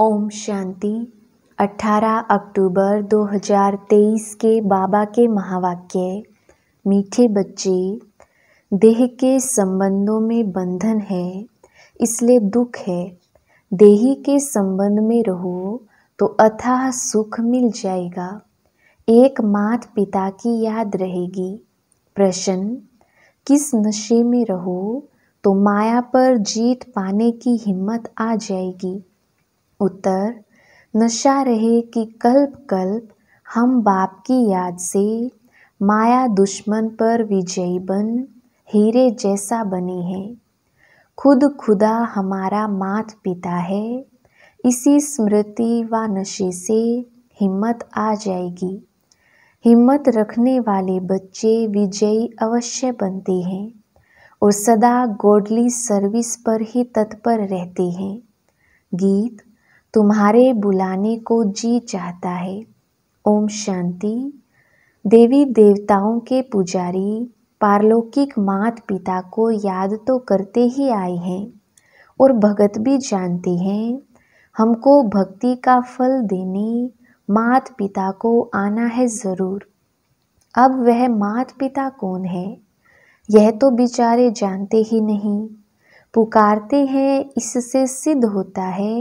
ओम शांति 18 अक्टूबर 2023 के बाबा के महावाक्य मीठे बच्चे देह के संबंधों में बंधन है इसलिए दुख है देही के संबंध में रहो तो अथाह सुख मिल जाएगा एक मात पिता की याद रहेगी प्रश्न किस नशे में रहो तो माया पर जीत पाने की हिम्मत आ जाएगी उतर नशा रहे कि कल्प कल्प हम बाप की याद से माया दुश्मन पर विजयी बन हीरे जैसा बने हैं खुद खुदा हमारा मात पिता है इसी स्मृति व नशे से हिम्मत आ जाएगी हिम्मत रखने वाले बच्चे विजयी अवश्य बनते हैं और सदा गोडली सर्विस पर ही तत्पर रहते हैं गीत तुम्हारे बुलाने को जी चाहता है ओम शांति देवी देवताओं के पुजारी पारलौकिक मात पिता को याद तो करते ही आए हैं और भगत भी जानते हैं हमको भक्ति का फल देने मात पिता को आना है ज़रूर अब वह मात पिता कौन है यह तो बेचारे जानते ही नहीं पुकारते हैं इससे सिद्ध होता है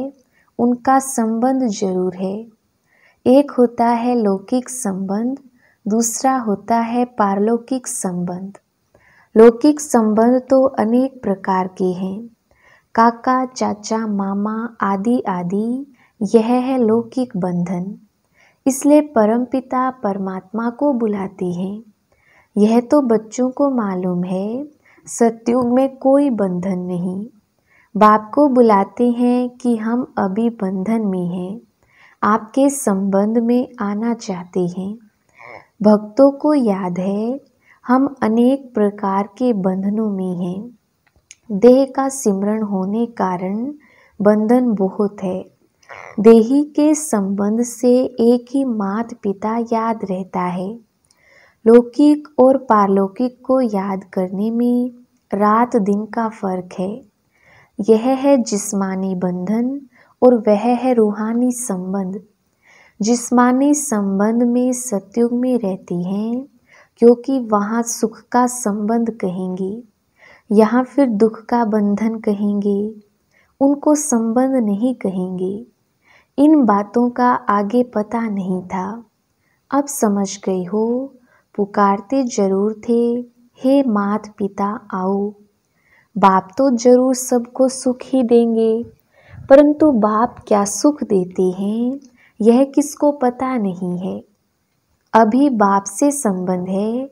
उनका संबंध जरूर है एक होता है लौकिक संबंध दूसरा होता है पारलौकिक संबंध लौकिक संबंध तो अनेक प्रकार के हैं काका चाचा मामा आदि आदि यह है लौकिक बंधन इसलिए परमपिता परमात्मा को बुलाते हैं यह तो बच्चों को मालूम है सत्युग में कोई बंधन नहीं बाप को बुलाते हैं कि हम अभी बंधन में हैं आपके संबंध में आना चाहते हैं भक्तों को याद है हम अनेक प्रकार के बंधनों में हैं देह का सिमरण होने कारण बंधन बहुत है देही के संबंध से एक ही मात पिता याद रहता है लौकिक और पारलौकिक को याद करने में रात दिन का फर्क है यह है जिस्मानी बंधन और वह है रूहानी संबंध जिस्मानी संबंध में सत्युग में रहती हैं क्योंकि वहाँ सुख का संबंध कहेंगे यहाँ फिर दुख का बंधन कहेंगे उनको संबंध नहीं कहेंगे इन बातों का आगे पता नहीं था अब समझ गई हो पुकारते जरूर थे हे मात पिता आओ बाप तो जरूर सबको सुख ही देंगे परंतु बाप क्या सुख देते हैं यह किसको पता नहीं है अभी बाप से संबंध है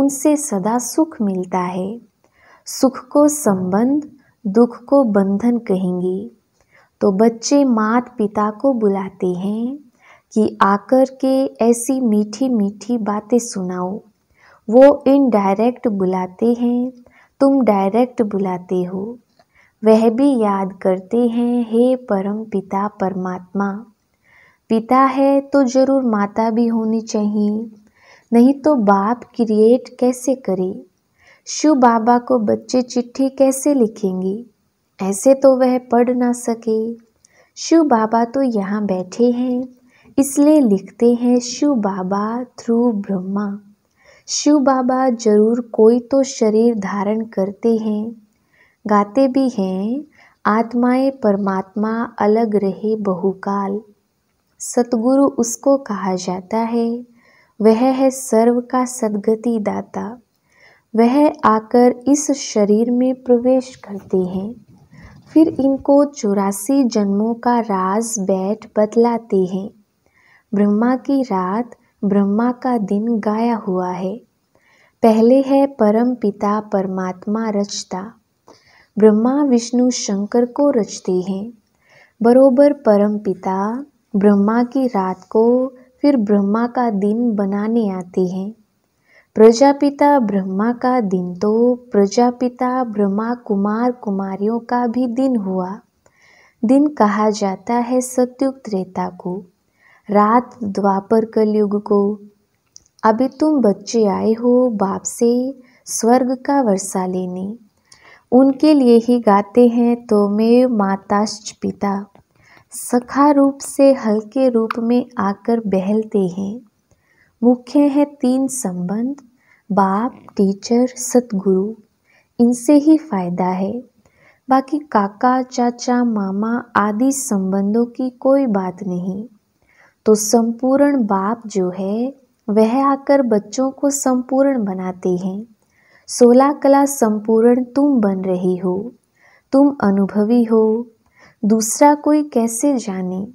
उनसे सदा सुख मिलता है सुख को संबंध दुख को बंधन कहेंगे तो बच्चे मात पिता को बुलाते हैं कि आकर के ऐसी मीठी मीठी बातें सुनाओ वो इनडायरेक्ट बुलाते हैं तुम डायरेक्ट बुलाते हो वह भी याद करते हैं हे परम पिता परमात्मा पिता है तो जरूर माता भी होनी चाहिए नहीं तो बाप क्रिएट कैसे करे शिव बाबा को बच्चे चिट्ठी कैसे लिखेंगे ऐसे तो वह पढ़ ना सके शिव बाबा तो यहाँ बैठे हैं इसलिए लिखते हैं शिव बाबा थ्रू ब्रह्मा शिव बाबा जरूर कोई तो शरीर धारण करते हैं गाते भी हैं आत्माएं परमात्मा अलग रहे बहुकाल सतगुरु उसको कहा जाता है वह है सर्व का सदगति दाता वह आकर इस शरीर में प्रवेश करते हैं फिर इनको चौरासी जन्मों का राज बैठ बतलाते हैं ब्रह्मा की रात ब्रह्मा का दिन गाया हुआ है पहले है परम पिता परमात्मा रचता ब्रह्मा विष्णु शंकर को रचते हैं बरोबर परम पिता ब्रह्मा की रात को फिर ब्रह्मा का दिन बनाने आते हैं प्रजापिता ब्रह्मा का दिन तो प्रजापिता ब्रह्मा कुमार कुमारियों का भी दिन हुआ दिन कहा जाता है सत्युग त्रेता को रात द्वापर कलयुग को अभी तुम बच्चे आए हो बाप से स्वर्ग का वर्षा लेने उनके लिए ही गाते हैं तो मैं माताश्च पिता सखा रूप से हल्के रूप में आकर बहलते हैं मुख्य है तीन संबंध बाप टीचर सतगुरु इनसे ही फायदा है बाकी काका चाचा मामा आदि संबंधों की कोई बात नहीं तो संपूर्ण बाप जो है वह आकर बच्चों को संपूर्ण बनाते हैं सोलह कला संपूर्ण तुम बन रही हो तुम अनुभवी हो दूसरा कोई कैसे जाने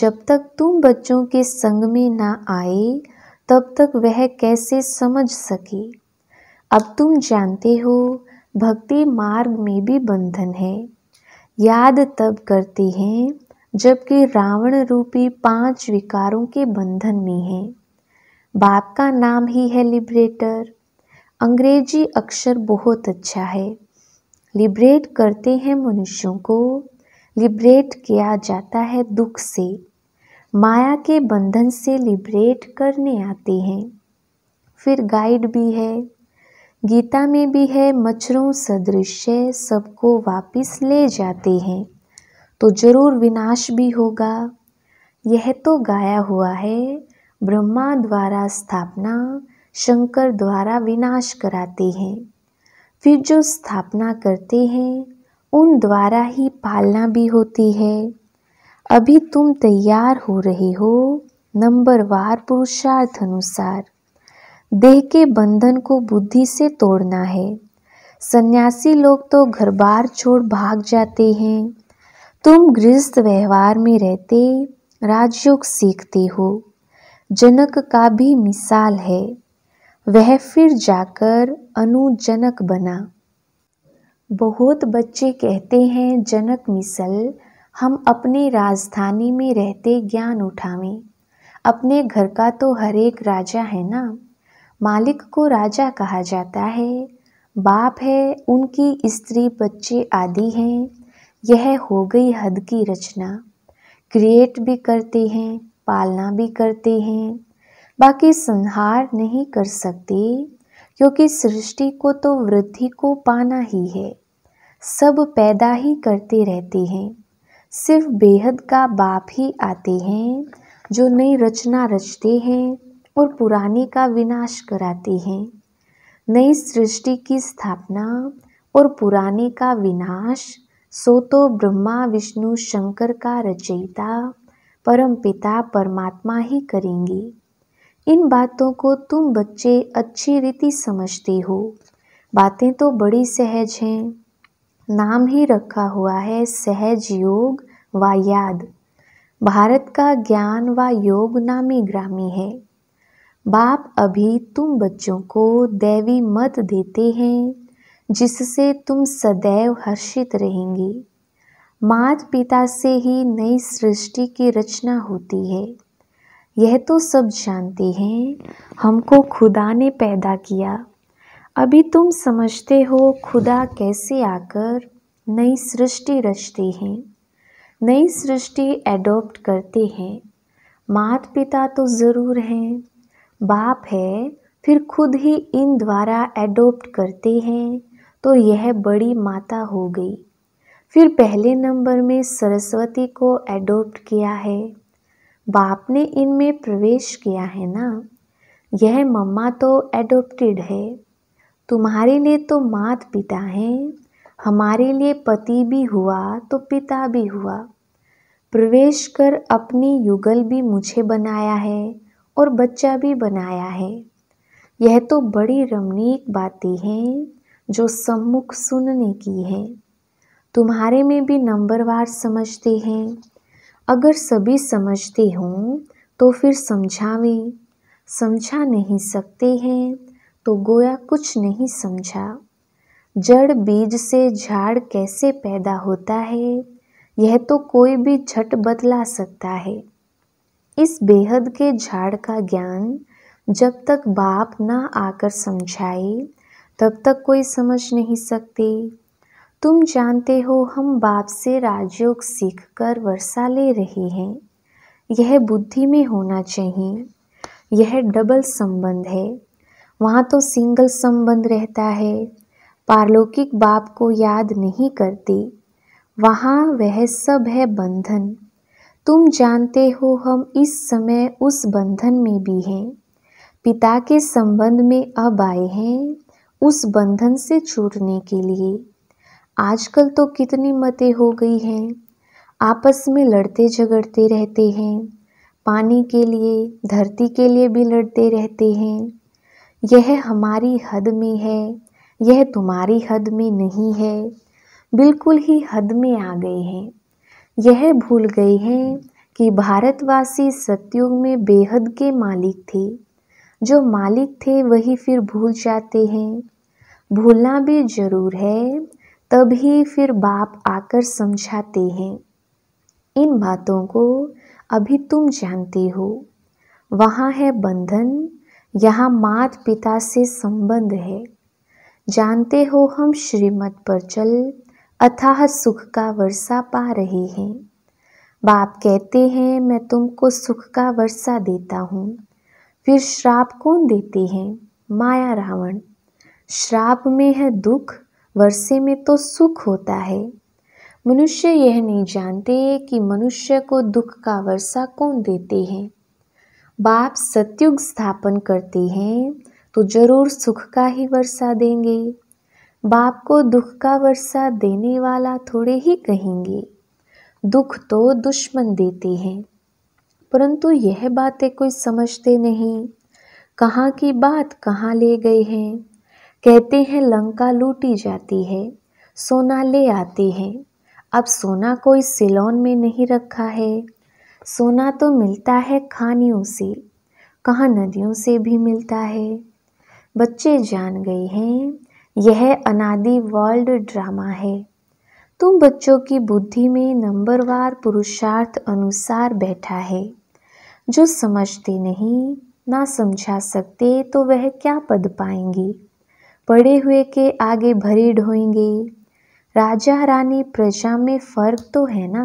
जब तक तुम बच्चों के संग में ना आए तब तक वह कैसे समझ सके अब तुम जानते हो भक्ति मार्ग में भी बंधन है याद तब करते हैं जबकि रावण रूपी पांच विकारों के बंधन में है बाप का नाम ही है लिबरेटर अंग्रेजी अक्षर बहुत अच्छा है लिबरेट करते हैं मनुष्यों को लिबरेट किया जाता है दुख से माया के बंधन से लिबरेट करने आते हैं फिर गाइड भी है गीता में भी है मच्छरों सदृश सबको वापस ले जाते हैं तो जरूर विनाश भी होगा यह तो गाया हुआ है ब्रह्मा द्वारा स्थापना शंकर द्वारा विनाश कराते हैं फिर जो स्थापना करते हैं उन द्वारा ही पालना भी होती है अभी तुम तैयार हो रहे हो नंबर वार पुरुषार्थ अनुसार देह के बंधन को बुद्धि से तोड़ना है सन्यासी लोग तो घर बार छोड़ भाग जाते हैं तुम गृहस्थ व्यवहार में रहते राजयोग सीखते हो जनक का भी मिसाल है वह फिर जाकर अनुजनक बना बहुत बच्चे कहते हैं जनक मिसल हम अपने राजधानी में रहते ज्ञान उठावें अपने घर का तो हर एक राजा है ना मालिक को राजा कहा जाता है बाप है उनकी स्त्री बच्चे आदि हैं यह हो गई हद की रचना क्रिएट भी करते हैं पालना भी करते हैं बाकी संहार नहीं कर सकते क्योंकि सृष्टि को तो वृद्धि को पाना ही है सब पैदा ही करते रहते हैं सिर्फ बेहद का बाप ही आते हैं जो नई रचना रचते हैं और पुरानी का विनाश कराते हैं नई सृष्टि की स्थापना और पुराने का विनाश सो तो ब्रह्मा विष्णु शंकर का रचयिता परम पिता परमात्मा ही करेंगे इन बातों को तुम बच्चे अच्छी रीति समझते हो बातें तो बड़ी सहज हैं नाम ही रखा हुआ है सहज योग व याद भारत का ज्ञान व योग नामी ग्रामी है बाप अभी तुम बच्चों को दैवी मत देते हैं जिससे तुम सदैव हर्षित रहेंगे मात पिता से ही नई सृष्टि की रचना होती है यह तो सब जानते हैं हमको खुदा ने पैदा किया अभी तुम समझते हो खुदा कैसे आकर नई सृष्टि रचते हैं नई सृष्टि एडॉप्ट करते हैं मात पिता तो ज़रूर हैं बाप है फिर खुद ही इन द्वारा एडोप्ट करते हैं तो यह बड़ी माता हो गई फिर पहले नंबर में सरस्वती को एडोप्ट किया है बाप ने इनमें प्रवेश किया है ना यह मम्मा तो एडोप्टेड है तुम्हारे लिए तो मात पिता हैं हमारे लिए पति भी हुआ तो पिता भी हुआ प्रवेश कर अपनी युगल भी मुझे बनाया है और बच्चा भी बनाया है यह तो बड़ी रमणीक बातें हैं जो सम्मुख सुनने की है तुम्हारे में भी नंबरवार समझते हैं अगर सभी समझते हों तो फिर समझावे समझा नहीं सकते हैं तो गोया कुछ नहीं समझा जड़ बीज से झाड़ कैसे पैदा होता है यह तो कोई भी झट बदला सकता है इस बेहद के झाड़ का ज्ञान जब तक बाप ना आकर समझाए तब तक कोई समझ नहीं सकते तुम जानते हो हम बाप से राजयोग सीखकर वर्षा ले रहे हैं यह बुद्धि में होना चाहिए यह डबल संबंध है वहाँ तो सिंगल संबंध रहता है पारलौकिक बाप को याद नहीं करते वहाँ वह सब है बंधन तुम जानते हो हम इस समय उस बंधन में भी हैं पिता के संबंध में अब आए हैं उस बंधन से छूटने के लिए आजकल तो कितनी मतें हो गई हैं आपस में लड़ते झगड़ते रहते हैं पानी के लिए धरती के लिए भी लड़ते रहते हैं यह हमारी हद में है यह तुम्हारी हद में नहीं है बिल्कुल ही हद में आ गए हैं यह भूल गए हैं कि भारतवासी सत्युग में बेहद के मालिक थे जो मालिक थे वही फिर भूल जाते हैं भूलना भी जरूर है तभी फिर बाप आकर समझाते हैं इन बातों को अभी तुम जानते हो वहाँ है बंधन यहाँ मात पिता से संबंध है जानते हो हम श्रीमत पर चल अथाह सुख का वर्षा पा रहे हैं बाप कहते हैं मैं तुमको सुख का वर्षा देता हूँ फिर श्राप कौन देती है माया रावण श्राप में है दुख वर्षे में तो सुख होता है मनुष्य यह नहीं जानते कि मनुष्य को दुख का वर्षा कौन देते हैं बाप सत्युग स्थापन करते हैं तो जरूर सुख का ही वर्षा देंगे बाप को दुख का वर्षा देने वाला थोड़े ही कहेंगे दुख तो दुश्मन देते हैं परंतु यह बातें कोई समझते नहीं कहाँ की बात कहाँ ले गए हैं कहते हैं लंका लूटी जाती है सोना ले आते हैं अब सोना कोई सिलोन में नहीं रखा है सोना तो मिलता है खानियों से कहाँ नदियों से भी मिलता है बच्चे जान गए हैं यह अनादि वर्ल्ड ड्रामा है तुम बच्चों की बुद्धि में नंबरवार पुरुषार्थ अनुसार बैठा है जो समझते नहीं ना समझा सकते तो वह क्या पद पाएंगे पढ़े हुए के आगे भरे ढोएंगे राजा रानी प्रजा में फर्क तो है ना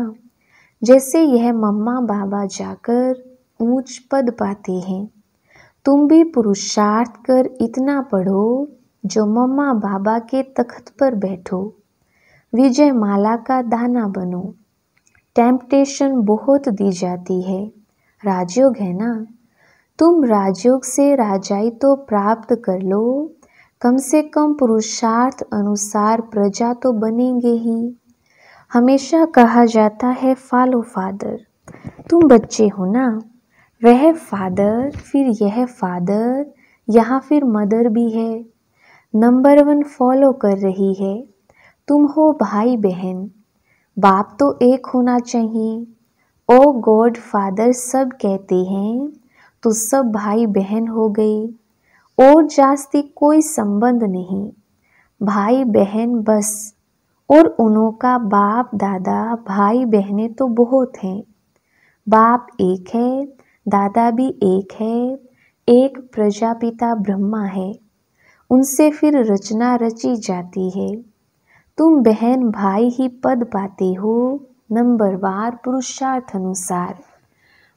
जैसे यह मम्मा बाबा जाकर ऊंच पद पाते हैं तुम भी पुरुषार्थ कर इतना पढ़ो जो मम्मा बाबा के तख्त पर बैठो विजय माला का दाना बनो टेम्पटेशन बहुत दी जाती है राजयोग है ना तुम राजयोग से राजाई तो प्राप्त कर लो कम से कम पुरुषार्थ अनुसार प्रजा तो बनेंगे ही हमेशा कहा जाता है फॉलो फादर तुम बच्चे हो ना वह फादर फिर यह फादर यहाँ फिर मदर भी है नंबर वन फॉलो कर रही है तुम हो भाई बहन बाप तो एक होना चाहिए ओ गॉड फादर सब कहते हैं तो सब भाई बहन हो गए और जास्ती कोई संबंध नहीं भाई बहन बस और उनों का बाप दादा भाई बहने तो बहुत हैं बाप एक है दादा भी एक है एक प्रजापिता ब्रह्मा है उनसे फिर रचना रची जाती है तुम बहन भाई ही पद पाते हो नंबर वार पुरुषार्थ अनुसार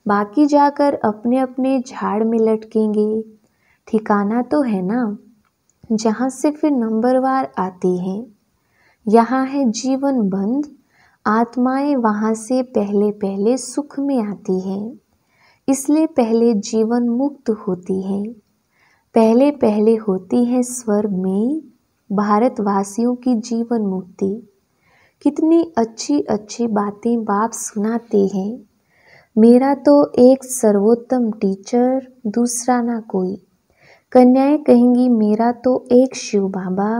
बाकी जाकर अपने अपने झाड़ में लटकेंगे ठिकाना तो है ना जहाँ से फिर नंबरवार आते हैं यहाँ है जीवन बंद आत्माएं वहाँ से पहले पहले सुख में आती हैं इसलिए पहले जीवन मुक्त होती हैं पहले पहले होती हैं स्वर्ग में भारतवासियों की जीवन मुक्ति कितनी अच्छी अच्छी बातें बाप सुनाते हैं मेरा तो एक सर्वोत्तम टीचर दूसरा ना कोई कन्याएं कहेंगी मेरा तो एक शिव बाबा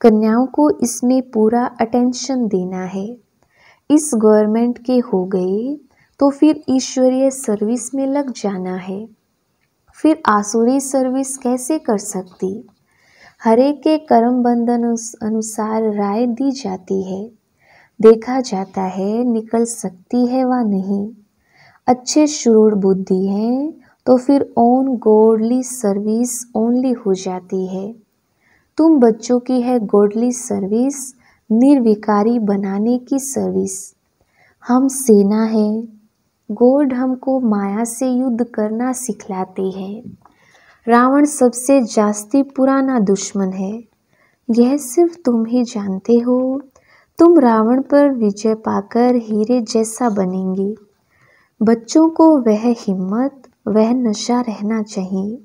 कन्याओं को इसमें पूरा अटेंशन देना है इस गवर्नमेंट के हो गए तो फिर ईश्वरीय सर्विस में लग जाना है फिर आसुरी सर्विस कैसे कर सकती हरे के कर्म बंधन अनुसार राय दी जाती है देखा जाता है निकल सकती है व नहीं अच्छे शुरू बुद्धि हैं तो फिर ओन गोडली सर्विस ओनली हो जाती है तुम बच्चों की है गोडली सर्विस निर्विकारी बनाने की सर्विस हम सेना है गोड हमको माया से युद्ध करना सिखलाते हैं रावण सबसे जास्ती पुराना दुश्मन है यह सिर्फ तुम ही जानते हो तुम रावण पर विजय पाकर हीरे जैसा बनेंगे बच्चों को वह हिम्मत वह नशा रहना चाहिए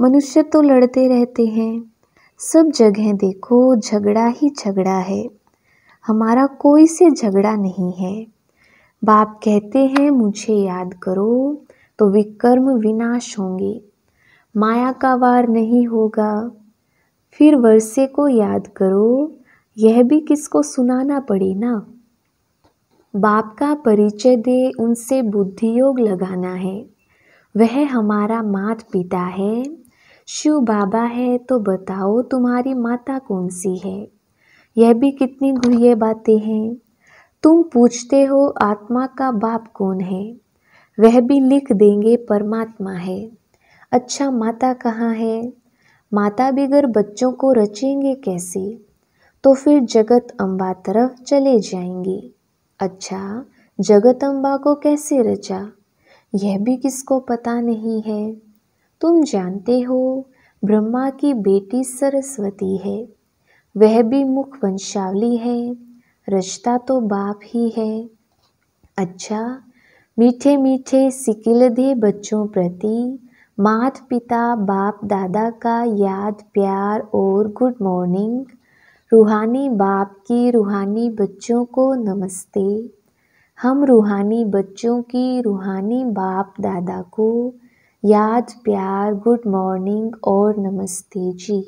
मनुष्य तो लड़ते रहते हैं सब जगह देखो झगड़ा ही झगड़ा है हमारा कोई से झगड़ा नहीं है बाप कहते हैं मुझे याद करो तो विकर्म विनाश होंगे माया का वार नहीं होगा फिर वर्षे को याद करो यह भी किसको सुनाना पड़े ना बाप का परिचय दे उनसे बुद्धि योग लगाना है वह हमारा मात पिता है शिव बाबा है तो बताओ तुम्हारी माता कौन सी है यह भी कितनी गुहे बातें हैं तुम पूछते हो आत्मा का बाप कौन है वह भी लिख देंगे परमात्मा है अच्छा माता कहाँ है माता बिगर बच्चों को रचेंगे कैसे तो फिर जगत अम्बा तरफ चले जाएंगे अच्छा जगत अम्बा को कैसे रचा यह भी किसको पता नहीं है तुम जानते हो ब्रह्मा की बेटी सरस्वती है वह भी मुख वंशावली है रचता तो बाप ही है अच्छा मीठे मीठे सिकिल दे बच्चों प्रति मात पिता बाप दादा का याद प्यार और गुड मॉर्निंग रूहानी बाप की रूहानी बच्चों को नमस्ते हम रूहानी बच्चों की रूहानी बाप दादा को याद प्यार गुड मॉर्निंग और नमस्ते जी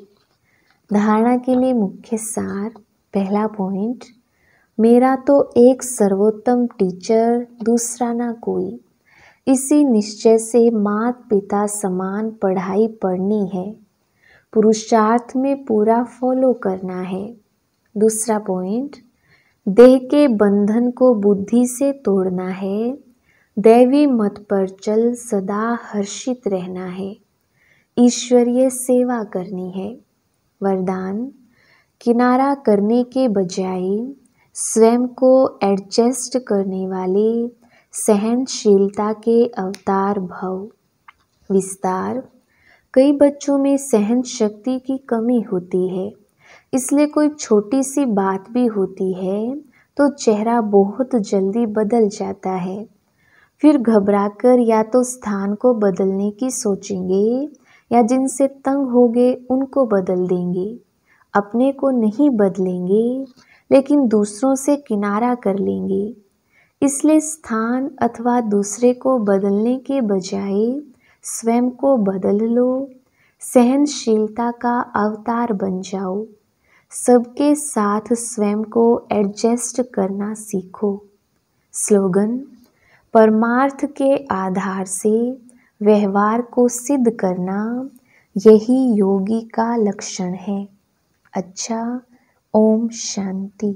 धारणा के लिए मुख्य सार पहला पॉइंट मेरा तो एक सर्वोत्तम टीचर दूसरा ना कोई इसी निश्चय से मात पिता समान पढ़ाई पढ़नी है पुरुषार्थ में पूरा फॉलो करना है दूसरा पॉइंट देह के बंधन को बुद्धि से तोड़ना है दैवी मत पर चल सदा हर्षित रहना है ईश्वरीय सेवा करनी है वरदान किनारा करने के बजाय स्वयं को एडजस्ट करने वाले सहनशीलता के अवतार भव विस्तार कई बच्चों में सहन शक्ति की कमी होती है इसलिए कोई छोटी सी बात भी होती है तो चेहरा बहुत जल्दी बदल जाता है फिर घबराकर या तो स्थान को बदलने की सोचेंगे या जिनसे तंग हो गए उनको बदल देंगे अपने को नहीं बदलेंगे लेकिन दूसरों से किनारा कर लेंगे इसलिए स्थान अथवा दूसरे को बदलने के बजाय स्वयं को बदल लो सहनशीलता का अवतार बन जाओ सबके साथ स्वयं को एडजस्ट करना सीखो स्लोगन परमार्थ के आधार से व्यवहार को सिद्ध करना यही योगी का लक्षण है अच्छा ओम शांति